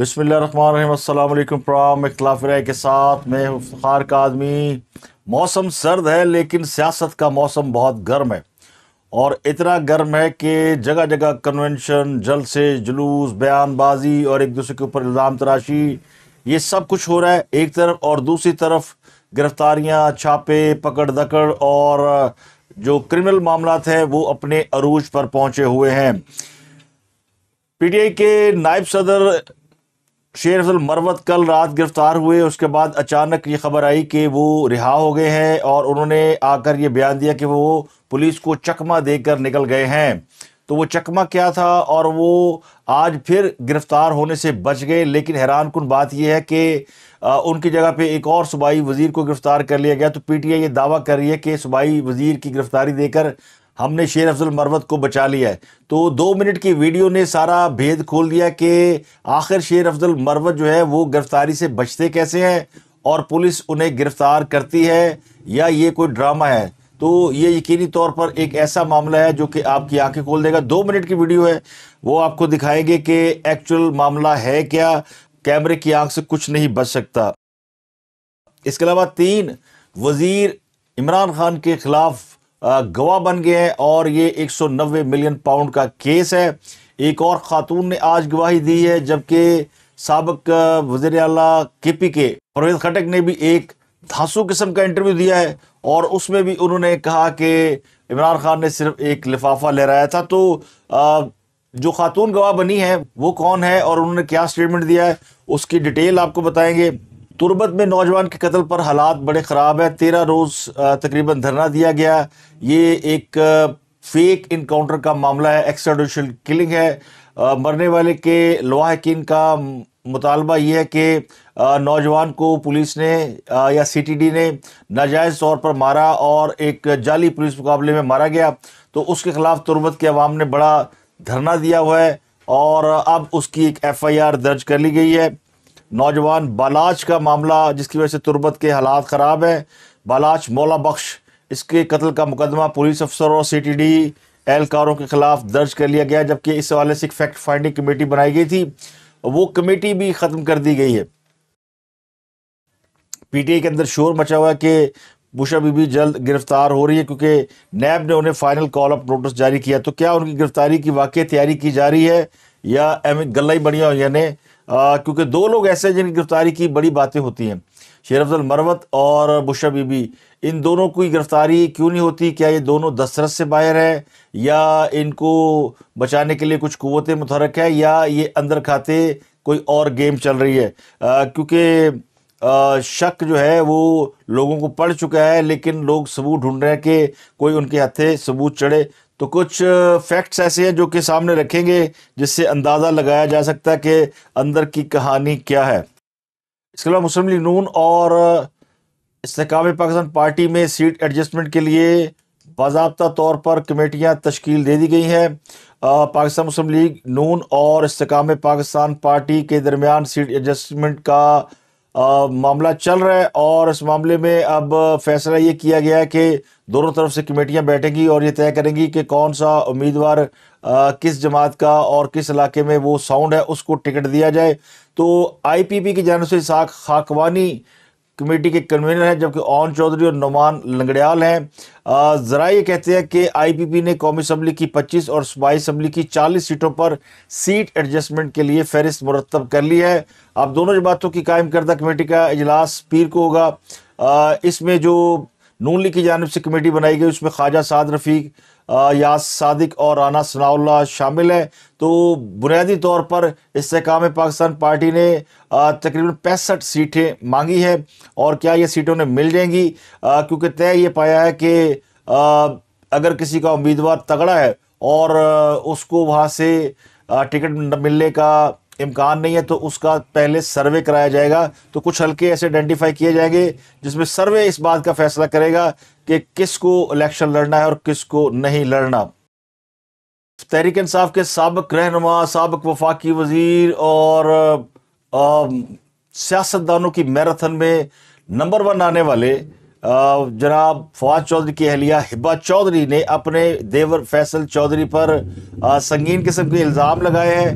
बसमिलकुम प्राम इख्लाफ राय के साथ मैं इफ्तार का आदमी मौसम सर्द है लेकिन सियासत का मौसम बहुत गर्म है और इतना गर्म है कि जगह जगह कन्वेंशन जलसे जुलूस बयानबाजी और एक दूसरे के ऊपर इल्ज़ाम तराशी ये सब कुछ हो रहा है एक तरफ और दूसरी तरफ गिरफ्तारियाँ छापे पकड़ दकड़ और जो क्रिमिनल मामला हैं वो अपने अरूज पर पहुँचे हुए हैं पीटीआई के नायब सदर शेर अफजल मरवत कल रात गिरफ्तार हुए उसके बाद अचानक ये खबर आई कि वो रिहा हो गए हैं और उन्होंने आकर ये बयान दिया कि वो पुलिस को चकमा देकर निकल गए हैं तो वो चकमा क्या था और वो आज फिर गिरफ़्तार होने से बच गए लेकिन हैरान कन बात यह है कि उनकी जगह पे एक और सूबाई वज़ीर को गिरफ़्तार कर लिया गया तो पीटीआई ये दावा कर रही है कि सूबाई वज़ीर की गिरफ़्तारी देकर हमने शेर अफजल मरवत को बचा लिया है तो दो मिनट की वीडियो ने सारा भेद खोल दिया कि आखिर शेर अफजल मरवत जो है वो गिरफ्तारी से बचते कैसे हैं और पुलिस उन्हें गिरफ्तार करती है या ये कोई ड्रामा है तो ये यकीनी तौर पर एक ऐसा मामला है जो कि आपकी आंखें खोल देगा दो मिनट की वीडियो है वो आपको दिखाएंगे कि एक्चुअल मामला है क्या कैमरे की आंख से कुछ नहीं बच सकता इसके अलावा तीन वजीर इमरान खान के खिलाफ गवाह बन गए हैं और ये 190 मिलियन पाउंड का केस है एक और खातून ने आज गवाही दी है जबकि सबक वजीर अला के पी के परवेज खटक ने भी एक धांसू किस्म का इंटरव्यू दिया है और उसमें भी उन्होंने कहा कि इमरान खान ने सिर्फ एक लिफाफा लहराया था तो जो खातून गवाह बनी है वो कौन है और उन्होंने क्या स्टेटमेंट दिया है उसकी डिटेल आपको बताएंगे तुरबत में नौजवान के कत्ल पर हालात बड़े ख़राब है तेरह रोज़ तकरीबन धरना दिया गया ये एक फेक इनकाउंटर का मामला है एक्सट्राडिशल किलिंग है आ, मरने वाले के लवाहकिन का मुतालबा यह है कि नौजवान को पुलिस ने आ, या सीटीडी ने नाजायज़ तौर पर मारा और एक जाली पुलिस मुकाबले में मारा गया तो उसके ख़िलाफ़ तुरबत के अवाम ने बड़ा धरना दिया हुआ है और अब उसकी एक एफआईआर दर्ज कर ली गई है नौजवान बालाज का मामला जिसकी वजह से तुरबत के हालात ख़राब हैं बालाज मौला बख्श इसके कत्ल का मुकदमा पुलिस अफसरों सी टी डी एहलकारों के खिलाफ दर्ज कर लिया गया जबकि इस हवाले से एक फैक्ट फाइंडिंग कमेटी बनाई गई थी वो कमेटी भी ख़त्म कर दी गई है पीटीआई के अंदर शोर मचा हुआ है कि बुशा बीबी जल्द गिरफ्तार हो रही है क्योंकि नैब ने उन्हें फाइनल कॉल अप नोटिस जारी किया तो क्या उनकी गिरफ्तारी की वाकई तैयारी की जा रही है या एम गल्ला ही बढ़िया यानी क्योंकि दो लोग ऐसे हैं जिनकी गिरफ्तारी की बड़ी बातें होती हैं शेर अफजल मरवत और बुशा बीबी इन दोनों की गिरफ्तारी क्यों नहीं होती क्या ये दोनों दशरथ से बाहर है या इनको बचाने के लिए कुछ कुतें मुतहरक है या ये अंदर खाते कोई और गेम चल रही है क्योंकि शक जो है वो लोगों को पड़ चुका है लेकिन लोग सबूत ढूंढ रहे हैं कि कोई उनके हथे सबूत चढ़े तो कुछ फैक्ट्स ऐसे हैं जो कि सामने रखेंगे जिससे अंदाज़ा लगाया जा सकता है कि अंदर की कहानी क्या है इसके अलावा मुस्लिम लीग नून और इसकाम पाकिस्तान पार्टी में सीट एडजस्टमेंट के लिए बाबा तौर पर कमेटियाँ तश्कील दे दी गई हैं पाकिस्तान मुस्लिम लीग नून और इसकाम पाकिस्तान पार्टी के दरमियान सीट एडजस्टमेंट का आ, मामला चल रहा है और इस मामले में अब फैसला ये किया गया है कि दोनों तरफ से कमेटियां बैठेंगी और ये तय करेंगी कि कौन सा उम्मीदवार किस जमात का और किस इलाके में वो साउंड है उसको टिकट दिया जाए तो आईपीपी की जानब से साख खाकवानी कमेटी के कन्वीनर हैं जबकि ओन चौधरी और नुमान लंगड़ियाल हैं ज़रा ये कहते हैं कि आईपीपी ने कौमी असम्बली की 25 और सूबाई असम्बली की 40 सीटों पर सीट एडजस्टमेंट के लिए फहरिस्त मुरतब कर ली है अब दोनों जमातों की कायम करदा कमेटी का इजलास पीर को होगा इसमें जो नून लीग की जानब से कमेटी बनाई गई उसमें ख्वाजा साद रफ़ीक या सादिक और राना सनाउल्ला शामिल हैं तो बुनियादी तौर पर इसकाम पाकिस्तान पार्टी ने तकरीबन पैंसठ सीटें मांगी हैं और क्या ये सीटों ने मिल जाएंगी क्योंकि तय ये पाया है कि अगर किसी का उम्मीदवार तगड़ा है और उसको वहाँ से टिकट मिलने का इम्कान नहीं है तो उसका पहले सर्वे कराया जाएगा तो कुछ हल्के ऐसे आइडेंटिफाई किए जाएंगे जिसमें सर्वे इस बात का फैसला करेगा कि किसको इलेक्शन लड़ना है और किसको नहीं लड़ना तहरीक इंसाफ के सबक रहनुमा सबक वफाकी वजीर और सियासतदानों की मैराथन में नंबर वन आने वाले जनाब फवाद चौधरी की अहलिया हिब्बा चौधरी ने अपने देवर फैसल चौधरी पर संगीन किस्म के इल्ज़ाम लगाए हैं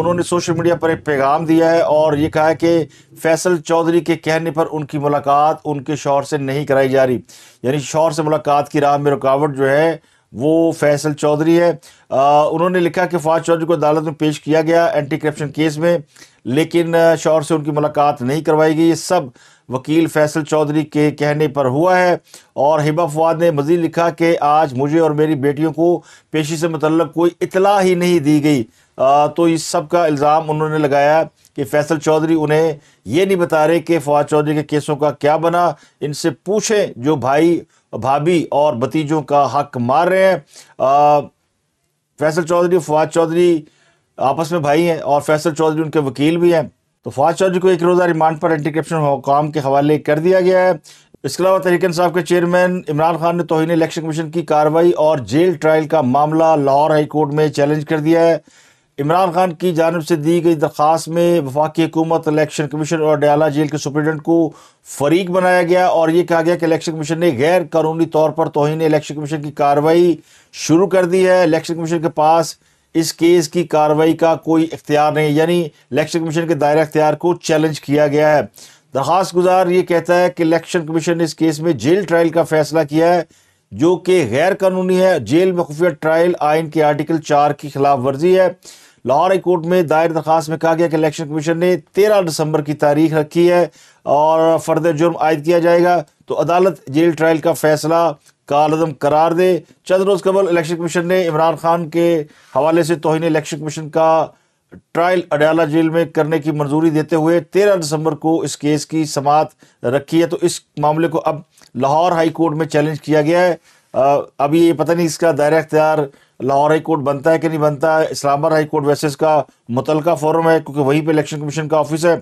उन्होंने सोशल मीडिया पर एक पैगाम दिया है और ये कहा है कि फैसल चौधरी के कहने पर उनकी मुलाकात उनके शौर से नहीं कराई जा रही यानी शौर से मुलाकात की राह में रुकावट जो है वो फैसल चौधरी है आ, उन्होंने लिखा कि फवाद चौधरी को अदालत में पेश किया गया एंटी करप्शन केस में लेकिन शौर से उनकी मुलाकात नहीं करवाई गई ये सब वकील फैसल चौधरी के कहने पर हुआ है और हिबा फवाद ने मजीद लिखा कि आज मुझे और मेरी बेटियों को पेशी से मतलब कोई इतला ही नहीं दी गई आ, तो इस सब का इल्ज़ाम उन्होंने लगाया कि फैसल चौधरी उन्हें ये नहीं बता रहे कि फवाद चौधरी के केसों का क्या बना इनसे पूछें जो भाई भाभी और भतीजों का हक मार रहे हैं फैसल चौधरी फवाद चौधरी आपस में भाई हैं और फैसल चौधरी उनके वकील भी हैं तो फवाद चौधरी को एक रोज़ा रिमांड पर एंटी करप्शन हुकाम के हवाले कर दिया गया है इसके अलावा तहरीक साहब के चेयरमैन इमरान खान ने तोहन इलेक्शन कमीशन की कार्रवाई और जेल ट्रायल का मामला लाहौर हाई कोर्ट में चैलेंज कर दिया है इमरान खान की जानब से दी गई दरख्वास्त में वफाकी हुकूमत इलेक्शन कमीशन और डयाला जेल के सुप्रिटेंडेंट को फरीक बनाया गया और ये कहा गया कि इलेक्शन कमीशन ने गैर कानूनी तौर पर तोहन इलेक्शन कमीशन की कार्रवाई शुरू कर दी है इलेक्शन कमीशन के पास इस केस की कार्रवाई का कोई इख्तियार नहीं यानी इलेक्शन कमीशन के दायरा इख्तियार को चैलेंज किया गया है दरख्वास्त गुजार ये कहता है कि इलेक्शन कमीशन ने इस केस में जेल ट्रायल का फैसला किया है जो कि गैर कानूनी है जेल में खुफिया ट्रायल आइन के आर्टिकल चार की खिलाफ वर्जी है लाहौर हाई कोर्ट में दायर दरख्वास्त में कहा गया कि इलेक्शन कमीशन ने तेरह दिसंबर की तारीख रखी है और फर्द जुर्म आयद किया जाएगा तो अदालत जेल ट्रायल का फैसला कालदम करार दे चंद रोज़ कबल इलेक्शन कमीशन ने इमरान खान के हवाले से तोहन इलेक्शन कमीशन का ट्रायल अडयाला जेल में करने की मंजूरी देते हुए तेरह दिसंबर को इस केस की समात रखी है तो इस मामले को अब लाहौर हाई कोर्ट में चैलेंज किया गया है अभी ये पता नहीं इसका दायरा अख्तियार लाहौर हाई कोर्ट बनता है कि नहीं बनता है इस्लामाबाद हाई कोर्ट वैसे इसका मुतलका फोरम है क्योंकि वहीं पर इलेक्शन कमीशन का ऑफिस है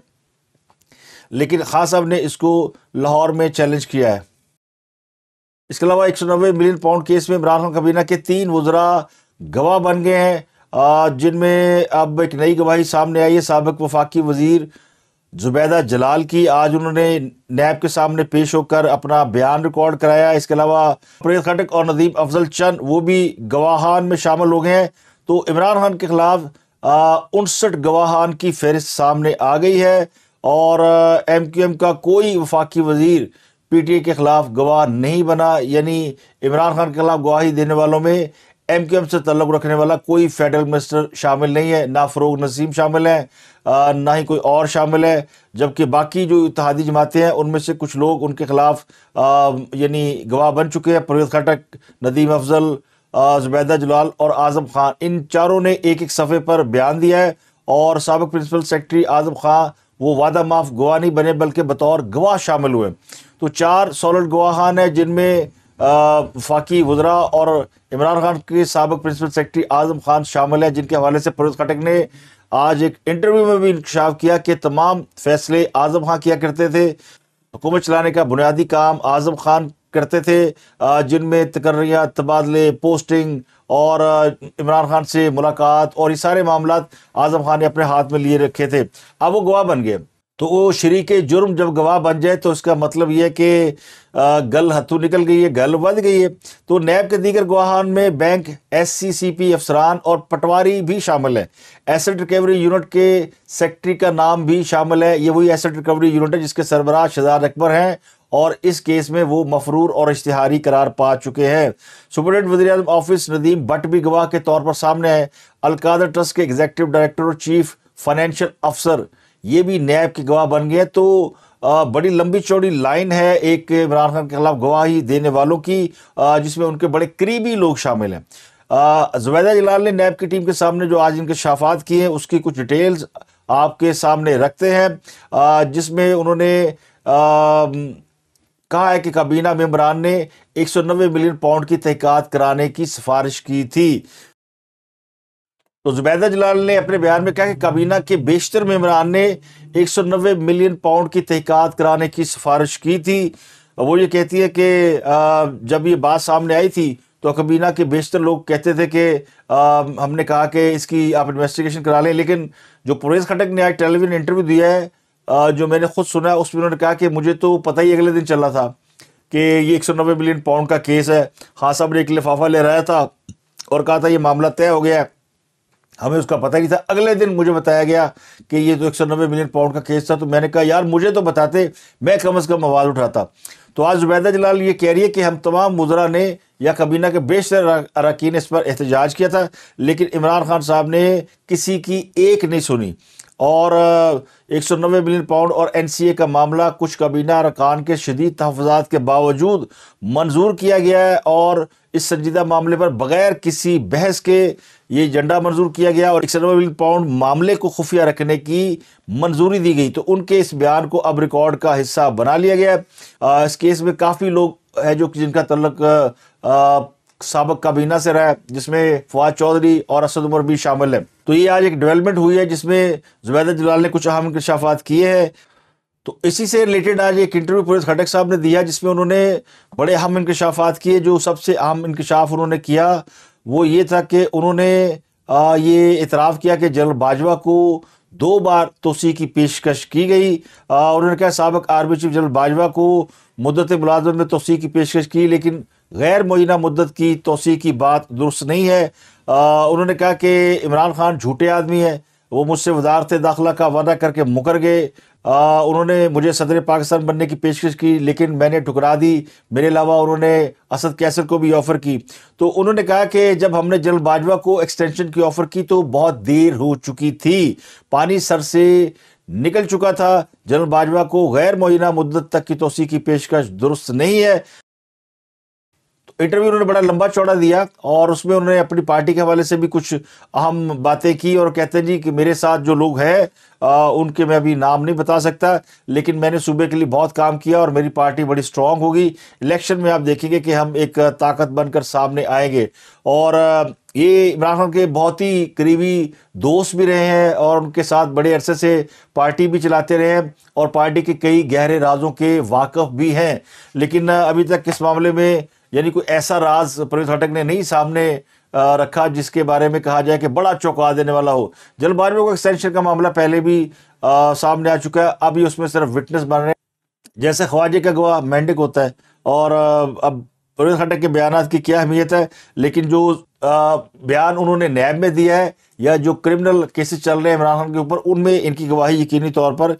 लेकिन खास साहब ने इसको लाहौर में चैलेंज किया है इसके अलावा एक मिलियन पाउंड केस में इमरान खान काबीना के तीन वजरा गवाह बन गए हैं जिनमें अब एक नई गवाही सामने आई है सबक वफाकी वजीर जुबैदा जलाल की आज उन्होंने नैब के सामने पेश होकर अपना बयान रिकॉर्ड कराया इसके अलावा प्रेत खटक और नदीम अफजल चंद वो भी गवाहान में शामिल हो गए हैं तो इमरान खान के खिलाफ उनसठ गवाहान की फहरिस्त सामने आ गई है और एम क्यू एम का कोई वफाकी वजीर पीटीए के खिलाफ गवाह नहीं बना यानी इमरान खान के खिलाफ गवाही देने वालों में एम क्यू एम से तल्लुक़ रखने वाला कोई फेडरल मिनिस्टर शामिल नहीं है ना फ़रोग नसीम शामिल है ना ही कोई और शामिल है जबकि बाकी जो इतिहादी जमातें हैं उनमें से कुछ लोग उनके ख़िलाफ़ यानी गवाह बन चुके हैं परवेज खटक नदीम अफजल जुबैदा जलाल और आज़म खान इन चारों ने एक एक सफ़े पर बयान दिया है और सबक प्रिंसिपल सेक्रेटरी आज़म खां वो वादा माफ़ गवाह नहीं बने बल्कि बतौर गवाह शामिल हुए तो चार सॉलिड गोवा खान है जिनमें फाकी वजरा और इमरान खान के सबक प्रिंसिपल सेक्रेटरी आजम खान शामिल हैं जिनके हवाले से फिरोज खटक ने आज एक इंटरव्यू में भी इंकशाफ किया कि तमाम फैसले आजम खां किया करते थे हुकूमत चलाने का बुनियादी काम आजम खान करते थे जिनमें तकर्रियाँ तबादले पोस्टिंग और इमरान खान से मुलाकात और ये सारे मामला आजम खान ने अपने हाथ में लिए रखे थे अब वो गवाह बन गए तो वो शरीक जुर्म जब गवाह बन जाए तो उसका मतलब यह है कि गल हथों निकल गई है गल बद गई है तो नैब के दीगर गवाहान में bank S C C P अफसरान और पटवारी भी शामिल है एसेट रिकवरी यूनिट के सेक्रेटरी का नाम भी शामिल है ये वही एसेट रिकवरी यूनिट है जिसके सरबराह शजार अकबर हैं और इस केस में वो मफरूर और इश्तहारी करार पा चुके हैं सुपरिटेंडेंट वजी अजम ऑफिस नदीम भट्ट भी गवाह के तौर पर सामने है अलकादर ट्रस्ट के एग्जेक्टिव डायरेक्टर और चीफ फाइनेंशियल अफसर ये भी नैब के गवाह बन गए तो बड़ी लंबी चौड़ी लाइन है एक इमरान खान के खिलाफ गवाही देने वालों की जिसमें उनके बड़े करीबी लोग शामिल हैं जुबैदा जलाल ने नैब की टीम के सामने जो आज इनके शाफात किए हैं उसकी कुछ डिटेल्स आपके सामने रखते हैं जिसमें उन्होंने कहा है कि काबीना में इमरान ने 190 मिलियन पाउंड की तहक़ात कराने की सिफारिश की थी तो जुबैदा जलाल ने अपने बयान में कहा कि काबीना के बेशतर मम्बरान ने 190 मिलियन पाउंड की तहकत कराने की सिफारिश की थी वो ये कहती है कि जब ये बात सामने आई थी तो काबीना के बेशतर लोग कहते थे कि हमने कहा कि इसकी आप इन्वेस्टिगेशन करा लें लेकिन जो पुरेश खटक ने आज टेलीविजन इंटरव्यू दिया है जो मैंने खुद सुना है उसमें उन्होंने कहा कि मुझे तो पता ही अगले दिन चला था कि ये एक मिलियन पाउंड का केस है खास साहब ने एक लिफाफा ले रहा था और कहा था ये मामला तय हो गया है हमें उसका पता नहीं था अगले दिन मुझे बताया गया कि ये तो एक सौ नब्बे मिलियन पाउंड का केस था तो मैंने कहा यार मुझे तो बताते मैं कम अज़ कम आवाज़ उठाता तो आज जुबैदा जलाल ये कह रही है कि हम तमाम मुजरा ने या कबीना के बेशतर अरकान इस पर एहतजाज किया था लेकिन इमरान खान साहब ने किसी की एक नहीं सुनी और एक सौ नब्बे मिलियन पाउंड और एन सी ए का मामला कुछ काबीना अरकान के शदीद तहफात के बावजूद मंजूर किया गया है और इस संजीदा मामले पर बगैर किसी बहस के ये एजेंडा मंजूर किया गया और इकसठ बिलियन पाउंड मामले को खुफिया रखने की मंजूरी दी गई तो उनके इस बयान को अब रिकॉर्ड का हिस्सा बना लिया गया आ, इस केस में काफ़ी लोग हैं जो जिनका तल्लक सबक काबीना से रहा है जिसमें फवाद चौधरी और असद उमर भी शामिल है तो ये आज एक डेवलपमेंट हुई है जिसमें जुबैदा जलाल ने कुछ अहम इंकशाफात किए हैं तो इसी से रिलेटेड आज एक इंटरव्यू पुलिस खटक साहब ने दिया जिसमें उन्होंने बड़े अहम इंकशाफात किए जो सबसे अहम इंकशाफ उन्होंने किया वो ये था कि उन्होंने ये इतराफ़ किया कि जनरल बाजवा को दो बार तोसी की पेशकश की गई उन्होंने कहा सबक आर्मी चीफ जनरल बाजवा को मुद्दत मुलाजमत में तोसी की पेशकश की लेकिन गैर मुइना मुद्दत की तोसी की बात दुरुस्त नहीं है उन्होंने कहा कि इमरान खान झूठे आदमी है वो मुझसे वजारत दाखिला का वादा करके मुकर गए आ, उन्होंने मुझे सदर पाकिस्तान बनने की पेशकश की लेकिन मैंने ठुकरा दी मेरे अलावा उन्होंने असद कैसर को भी ऑफ़र की तो उन्होंने कहा कि जब हमने जनरल बाजवा को एक्सटेंशन की ऑफ़र की तो बहुत देर हो चुकी थी पानी सर से निकल चुका था जनरल बाजवा को गैर मुबैना मुद्दत तक की तोसी की पेशकश दुरुस्त नहीं है इंटरव्यू उन्होंने बड़ा लंबा चौड़ा दिया और उसमें उन्होंने अपनी पार्टी के हवाले से भी कुछ अहम बातें की और कहते हैं जी कि मेरे साथ जो लोग हैं उनके मैं अभी नाम नहीं बता सकता लेकिन मैंने सूबे के लिए बहुत काम किया और मेरी पार्टी बड़ी स्ट्रांग होगी इलेक्शन में आप देखेंगे कि हम एक ताकत बनकर सामने आएंगे और ये इमरान खान के बहुत ही करीबी दोस्त भी रहे हैं और उनके साथ बड़े अरसे से पार्टी भी चलाते रहे हैं और पार्टी के कई गहरे राजों के वाकफ़ भी हैं लेकिन अभी तक इस मामले में यानी कोई ऐसा राज प्रवीण फाटक ने नहीं सामने रखा जिसके बारे में कहा जाए कि बड़ा चौंका देने वाला हो जल जल्दबाजी को एक्सटेंशन का मामला पहले भी आ, सामने आ चुका है अभी उसमें सिर्फ विटनेस बन रहे हैं जैसे ख्वाजे का गवाह मैंडिक होता है और अब प्रवीण खटक के बयान की क्या अहमियत है लेकिन जो बयान उन्होंने नैब में दिया है या जो क्रिमिनल केसेस चल रहे हैं इमरान खान के ऊपर उनमें इनकी गवाही यकीनी तौर पर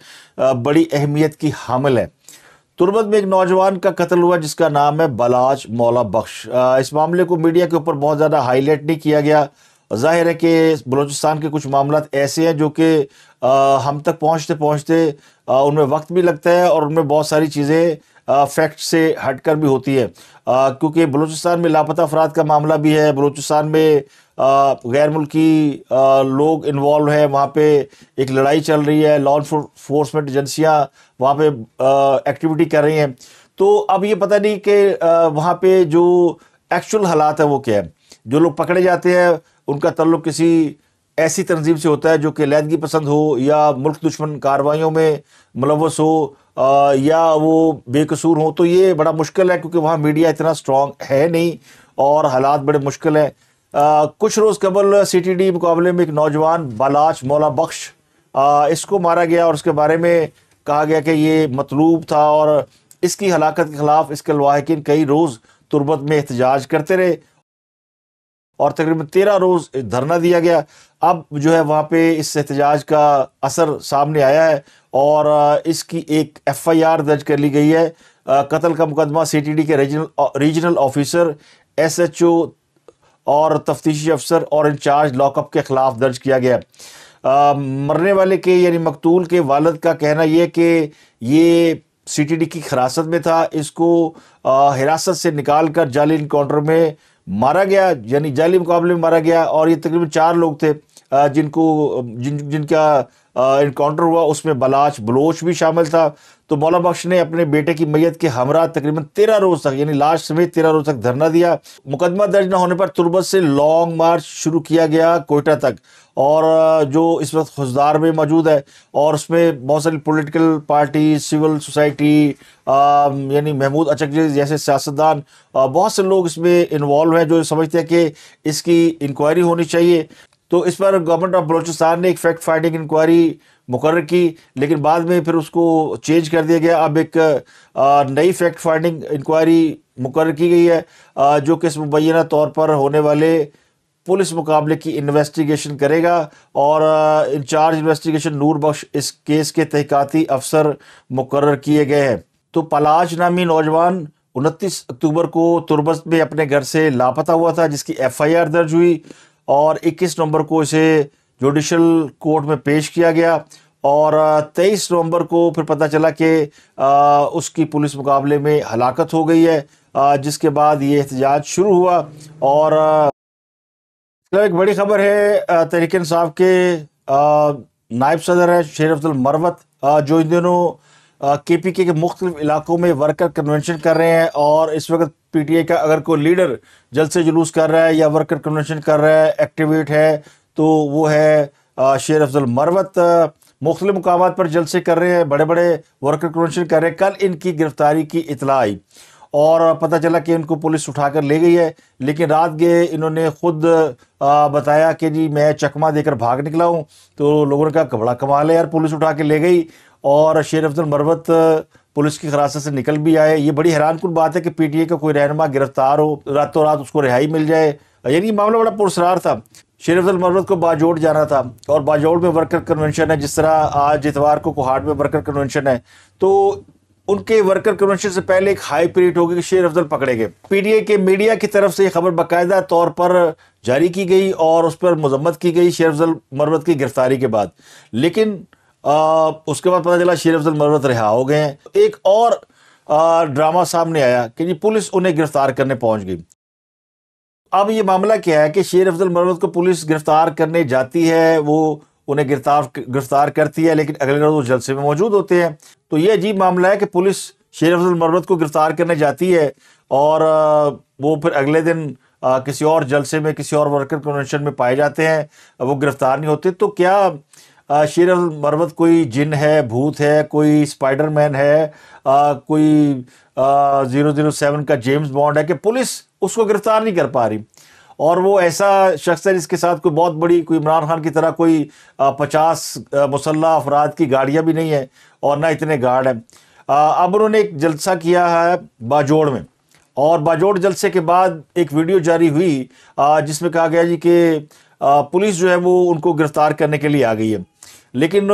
बड़ी अहमियत की हामिल है तुरबत में एक नौजवान का कत्ल हुआ जिसका नाम है बलाज मौला बख्श इस मामले को मीडिया के ऊपर बहुत ज़्यादा हाईलाइट नहीं किया गया जाहिर है कि बलोचिस्तान के कुछ मामला ऐसे हैं जो कि हम तक पहुँचते पहुँचते उनमें वक्त भी लगता है और उनमें बहुत सारी चीज़ें फैक्ट से हट कर भी होती है क्योंकि बलूचिस्तान में लापता अफराद का मामला भी है बलोचिस्तान में गैर मुल्की लोग इन्वॉल्व हैं वहाँ पर एक लड़ाई चल रही है लॉ इन्फोर्समेंट एजेंसियाँ वहाँ पर एक्टिविटी कर रही हैं तो अब ये पता नहीं कि वहाँ पर जो एक्चुअल हालात है वो क्या है जो लोग पकड़े जाते हैं उनका तल्लु किसी ऐसी तनजीम से होता है जो कि लैदगी पसंद हो या मुल्क दुश्मन कार्रवाइयों में मुलवस हो आ, या वो बेकसूर हो तो ये बड़ा मुश्किल है क्योंकि वहाँ मीडिया इतना स्ट्रॉन्ग है नहीं और हालात बड़े मुश्किल हैं कुछ रोज़ कबल सी टी डी मुकाबले में एक नौजवान बालाच मौला बख्श आ, इसको मारा गया और उसके बारे में कहा गया कि ये मतलूब था और इसकी हलाकत के ख़िलाफ़ इसके लवाकिन कई रोज़ तुरबत में एहतजाज करते रहे और तकरीबन तेरह रोज़ धरना दिया गया अब जो है वहाँ पे इस एहतजाज का असर सामने आया है और इसकी एक एफआईआर दर्ज कर ली गई है कत्ल का मुकदमा सीटीडी के रीजनल रीजनल ऑफिसर एसएचओ और तफ्तीशी अफसर और इंचार्ज लॉकअप के ख़िलाफ़ दर्ज किया गया आ, मरने वाले के यानी मकतूल के वालद का कहना यह कि ये डी की हिरासत में था इसको आ, हिरासत से निकाल कर जाली इनकाउंटर में मारा गया यानी जाली मुकाबले में मारा गया और ये तकरीबन चार लोग थे जिनको जिन जिनका इनकाउंटर हुआ उसमें बलाच बलोच भी शामिल था तो मौला बख्श ने अपने बेटे की मैयत के हमरा तकरीबन तेरह रोज़ तक यानी लाश समेत तेरह रोज़ तक धरना दिया मुकदमा दर्ज न होने पर तुरबत से लॉन्ग मार्च शुरू किया गया कोयटा तक और जो इस वक्त खुजदार में मौजूद है और उसमें बहुत सारी पोलिटिकल पार्टी सिविल सोसाइटी यानी महमूद अचक जैसे सियासतदान बहुत से लोग इसमें इन्वॉल्व हैं जो समझते हैं कि इसकी इंक्वायरी होनी चाहिए तो इस पर गवर्नमेंट ऑफ बलोचिस्तान ने एक फैक्ट फाइंडिंग इंक्वायरी मुकर की लेकिन बाद में फिर उसको चेंज कर दिया गया अब एक नई फैक्ट फाइंडिंग इंक्वायरी मुकर की गई है जो कि इस मुबैना तौर पर होने वाले पुलिस मुकाबले की इन्वेस्टिगेशन करेगा और इंचार्ज इन्वेस्टिगेशन नूर बख्श इस केस के तहकाती अफसर मुकर किए गए हैं तो पलाश नामी नौजवान उनतीस अक्टूबर को तुरबस में अपने घर से लापता हुआ था जिसकी एफआईआर दर्ज हुई और 21 नवंबर को इसे जुडिशल कोर्ट में पेश किया गया और 23 नवंबर को फिर पता चला कि उसकी पुलिस मुकाबले में हलाकत हो गई है जिसके बाद ये एहतजाज शुरू हुआ और एक बड़ी खबर है तहरीक साहब के नायब सदर है शेर अफजल मरवत जो इन दिनों के पी के मुख्तलिफ इलाकों में वर्कर कन्वेंशन कर रहे हैं और इस वक्त पीटीए का अगर कोई लीडर जल से जुलूस कर रहा है या वर्कर कन्वेंशन कर रहा है एक्टिवेट है तो वो है शेर अफजल मरवत मुख्तलि मकाम पर जलसे कर रहे हैं बड़े बड़े वर्कर कन्वेंशन कर रहे हैं कल इनकी गिरफ्तारी की इतला आई और पता चला कि इनको पुलिस उठाकर ले गई है लेकिन रात गए इन्होंने खुद बताया कि जी मैं चकमा देकर भाग निकला हूँ तो लोगों ने कहा बड़ा कमाल है यार पुलिस उठा के ले गई और शेर अफजल मरवत पुलिस की हिरासत से निकल भी आए ये बड़ी हैरान कुल बात है कि पीटीए का कोई रहनमा गिरफ्तार हो रातों रात उसको रिहाई मिल जाए यानी मामला बड़ा पुरसरार था शेर अफल मरवत को बाजोड़ जाना था और बाजोड़ में वर्कर कन्वेंशन है जिस तरह आज इतवार को कुहाट में वर्कर कन्वेंशन है तो उनके वर्कर कन्वेंशन से पहले एक हाई पीरियड होगी कि शेर अफजल पकड़े गए पीडीए के मीडिया की तरफ से ये खबर बाकायदा तौर पर जारी की गई और उस पर मजम्मत की गई शेर अफजल मरवत की गिरफ्तारी के बाद लेकिन आ, उसके बाद पता चला शेर अफजल मरवत रिहा हो गए हैं एक और आ, ड्रामा सामने आया कि जी पुलिस उन्हें गिरफ्तार करने पहुंच गई अब ये मामला क्या है कि शेर अफजल मरवत को पुलिस गिरफ्तार करने जाती है वो उन्हें गिरफ्तार गिरफ्तार करती है लेकिन अगले रोज वो जलसे में मौजूद होते हैं तो ये अजीब मामला है कि पुलिस शेर अफजल मरवत को गिरफ्तार करने जाती है और वो फिर अगले दिन किसी और जलसे में किसी और वर्कर कन्वेंशन में पाए जाते हैं वो गिरफ्तार नहीं होते तो क्या शेर मरवत कोई जिन है भूत है कोई स्पाइडरमैन है आ, कोई ज़ीरो ज़ीरो सेवन का जेम्स बॉन्ड है कि पुलिस उसको गिरफ्तार नहीं कर पा रही और वो ऐसा शख्स है जिसके साथ कोई बहुत बड़ी कोई इमरान खान की तरह कोई आ, पचास मुसल्ह अफराद की गाड़ियाँ भी नहीं है और ना इतने गार्ड हैं अब उन्होंने एक जलसा किया है बाजोड़ में और बाजोड़ जलसे के बाद एक वीडियो जारी हुई जिसमें कहा गया जी कि पुलिस जो है वो उनको गिरफ़्तार करने के लिए आ गई है लेकिन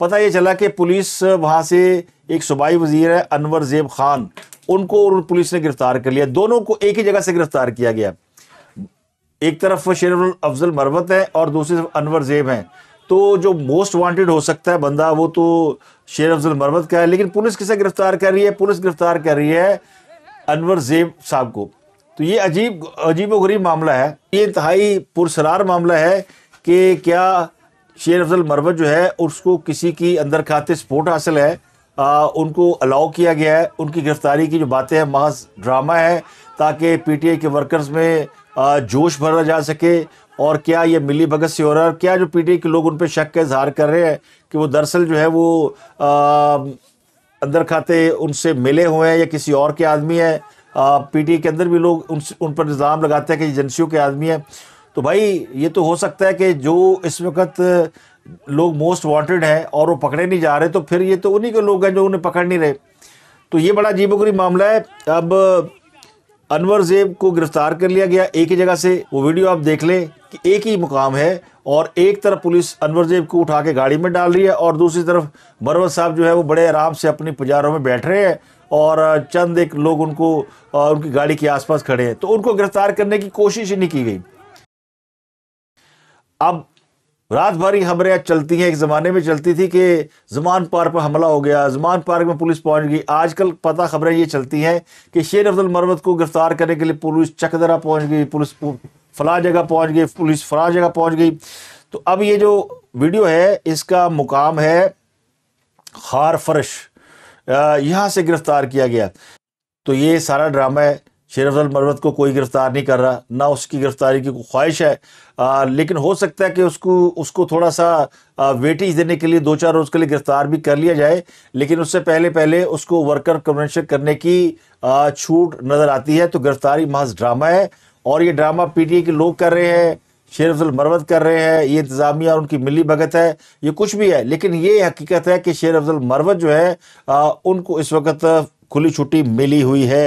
पता ये चला कि पुलिस वहाँ से एक सूबाई वजीर है अनवर जेब खान उनको और पुलिस ने गिरफ्तार कर लिया दोनों को एक ही जगह से गिरफ्तार किया गया एक तरफ शेर अफजल मरवत है और दूसरी तरफ अनवर जेब हैं तो जो मोस्ट वांटेड हो सकता है बंदा वो तो शेर अफजल मरवत का है लेकिन पुलिस किसे गिरफ्तार कर रही है पुलिस गिरफ्तार कर रही है अनवर जेब साहब को तो ये अजीब अजीब गरीब मामला है ये इंतहाई पुरसरार मामला है कि क्या शेर अफजल मरवत जो है उसको किसी की अंदर खाते सपोर्ट हासिल है आ, उनको अलाउ किया गया है उनकी गिरफ्तारी की जो बातें हैं महज ड्रामा है ताकि पीटीआई के वर्कर्स में आ, जोश भरा जा सके और क्या ये मिली भगत से हो रहा है और क्या जो पीटीआई के लोग उन पर शक का इजहार कर रहे हैं कि वो दरअसल जो है वो आ, अंदर खाते उनसे मिले हुए हैं या किसी और के आदमी हैं आई के अंदर भी लोग उन उन पर इल्ज़ाम लगाते हैं कि एजेंसियों के आदमी हैं तो भाई ये तो हो सकता है कि जो इस वक्त लोग मोस्ट वांटेड हैं और वो पकड़े नहीं जा रहे तो फिर ये तो उन्हीं के लोग हैं जो उन्हें पकड़ नहीं रहे तो ये बड़ा अजीबोगरीब मामला है अब अनवर जेब को गिरफ्तार कर लिया गया एक ही जगह से वो वीडियो आप देख लें कि एक ही मुकाम है और एक तरफ पुलिस अनवर जेब को उठा के गाड़ी में डाल रही है और दूसरी तरफ मरवत साहब जो है वो बड़े आराम से अपनी पुजारों में बैठ रहे हैं और चंद एक लोग उनको उनकी गाड़ी के आसपास खड़े हैं तो उनको गिरफ्तार करने की कोशिश ही नहीं की गई अब रात भर ही खबरें चलती हैं एक ज़माने में चलती थी कि जमान पार्क पर हमला हो गया जमान पार्क में पुलिस पहुंच गई आजकल पता खबरें ये चलती हैं कि शेर अब्दुल मरवत को गिरफ्तार करने के लिए पुलिस चकदरा पहुंच गई पुलिस फला जगह पहुंच गई पुलिस फला जगह पहुंच गई तो अब ये जो वीडियो है इसका मुकाम है खार फरश यहाँ से गिरफ़्तार किया गया तो ये सारा ड्रामा है शेर अफजल मरवत को कोई गिरफ़्तार नहीं कर रहा ना उसकी गिरफ़्तारी की ख्वाहिश है आ, लेकिन हो सकता है कि उसको उसको थोड़ा सा वेटेज देने के लिए दो चार रोज़ के लिए गिरफ़्तार भी कर लिया जाए लेकिन उससे पहले पहले उसको वर्कर कन्वेंशन करने की आ, छूट नज़र आती है तो गिरफ़्तारी महज ड्रामा है और ये ड्रामा पी टी ए के लोग कर रहे हैं शेर अफजल मरवत कर रहे हैं ये इंतज़ामिया उनकी मिली भगत है ये कुछ भी है लेकिन ये हकीकत है कि शेर अफजल मरवत जो है उनको इस वक्त खुली छुट्टी मिली हुई है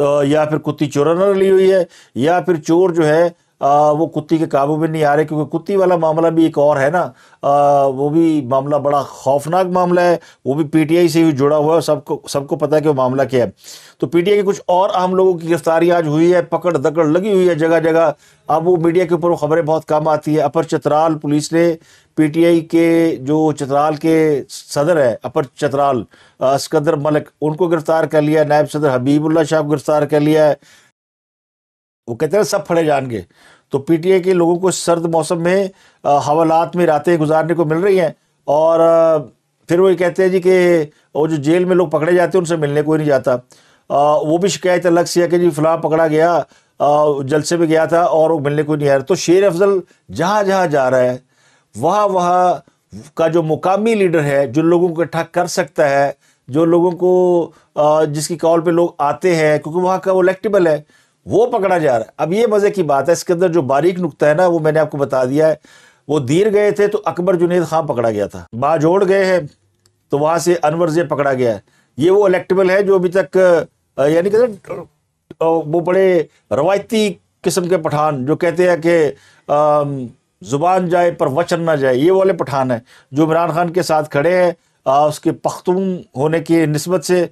तो या फिर कुत्ती चोरा न ली हुई है या फिर चोर जो है आ, वो कुत्ती के काबू में नहीं आ रहे क्योंकि कुत्ती वाला मामला भी एक और है ना आ, वो भी मामला बड़ा खौफनाक मामला है वो भी पीटीआई से भी जुड़ा हुआ है सबको सबको पता है कि वो मामला क्या है तो पीटीआई के कुछ और आम लोगों की गिरफ्तारी आज हुई है पकड़ दकड़ लगी हुई है जगह जगह अब वो मीडिया के ऊपर वो खबरें बहुत कम आती है अपर चतराल पुलिस ने पीटीआई के जो चतराल के सदर है अपर चतराल सिकंदर मलिक उनको गिरफ्तार कर लिया नायब सदर हबीबुल्ला शाह को गिरफ्तार कर लिया है वो कहते हैं सब फड़े जाएंगे तो पीटीए के लोगों को सर्द मौसम में हवालात में रातें गुजारने को मिल रही हैं और फिर वो ये कहते हैं जी कि वो जो जेल में लोग पकड़े जाते हैं उनसे मिलने कोई नहीं जाता वो भी शिकायत अलग से है कि जी फिलहाल पकड़ा गया जलसे में गया था और वो मिलने को नहीं आ रहा तो शेर अफजल जहाँ जहाँ जा रहा है वहाँ वहाँ का जो मुकामी लीडर है जो लोगों को इकट्ठा कर सकता है जो लोगों को जिसकी कॉल पे लोग आते हैं क्योंकि वहाँ का वो इलेक्टेबल है वो पकड़ा जा रहा है अब ये मज़े की बात है इसके अंदर जो बारीक नुकता है ना वो मैंने आपको बता दिया है वो दीर गए थे तो अकबर जुनेद खां पकड़ा गया था बाजोड़ गए हैं तो वहाँ से अनवर जे पकड़ा गया है ये वो इलेक्टेबल है जो अभी तक यानी कहते वो बड़े रवायती किस्म के पठान जो कहते हैं कि ज़ुबान जाए पर वचन ना जाए ये वाले पठान हैं जो इमरान खान के साथ खड़े हैं उसके पख्तून होने की नस्बत से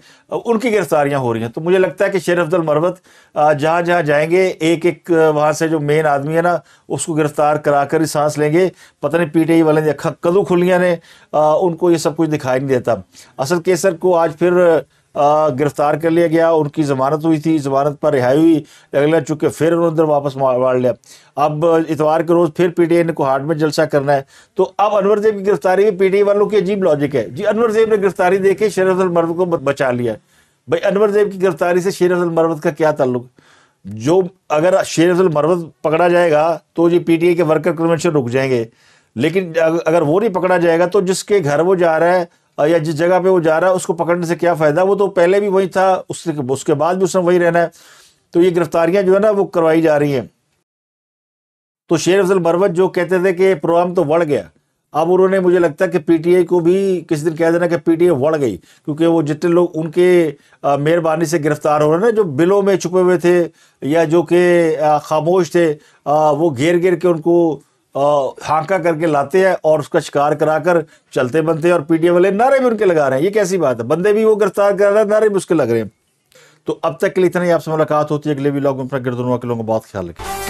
उनकी गिरफ्तारियां हो रही हैं तो मुझे लगता है कि शेर अफजल मरवत जहाँ जहाँ जाएंगे एक एक वहाँ से जो मेन आदमी है ना उसको गिरफ्तार करा कर ही सांस लेंगे पता नहीं पीटीआई वाले ने अखा कदू खुलिया ने उनको ये सब कुछ दिखाई नहीं देता असल केसर को आज फिर गिरफ़्तार कर लिया गया उनकी ज़मानत हुई थी ज़मानत पर रिहाई हुई अगला चुके फिर उन्होंने अंदर वापस मार लिया अब इतवार के रोज़ फिर पी टी आई ने कुहाट में जलसा करना है तो अब अनवर जेब की गिरफ्तारी भी पी टी आई वालों की अजीब लॉजिक है जी अनवर जेब ने गिरफ्तारी देखे शेर अफजल मरवत को बचा लिया भाई अनवर जेब की गिरफ्तारी से शेर अफजल मरवत का क्या ताल्लुक जो अगर शेर अफजल मरवत पकड़ा जाएगा तो ये पी के वर्कर कन्वेंशन रुक जाएंगे लेकिन अगर वो नहीं पकड़ा जाएगा तो जिसके घर वो जा रहा है या जिस जगह पे वो जा रहा है उसको पकड़ने से क्या फ़ायदा वो तो पहले भी वहीं था उससे उसके बाद भी उसने वहीं रहना है तो ये गिरफ्तारियां जो है ना वो करवाई जा रही हैं तो शेर अफजल बरवत जो कहते थे कि प्रोग्राम तो बढ़ गया अब उन्होंने मुझे लगता है कि पीटीआई को भी किसी दिन कह देना कि पीटीआई बढ़ गई क्योंकि वो जितने लोग उनके मेहरबानी से गिरफ्तार हो रहे हैं ना जो बिलों में छुपे हुए थे या जो कि खामोश थे आ, वो घेर घेर के उनको हांका करके लाते हैं और उसका शिकार कराकर चलते बनते हैं और पीटीए वाले नारे भी उनके लगा रहे हैं ये कैसी बात है बंदे भी वो गिरफ्तार कर रहे हैं नारे भी उसके लग रहे हैं तो अब तक के लिए इतना ही आपसे मुलाकात होती है अगले भी लोग अपना पर के लोगों को बहुत ख्याल रखें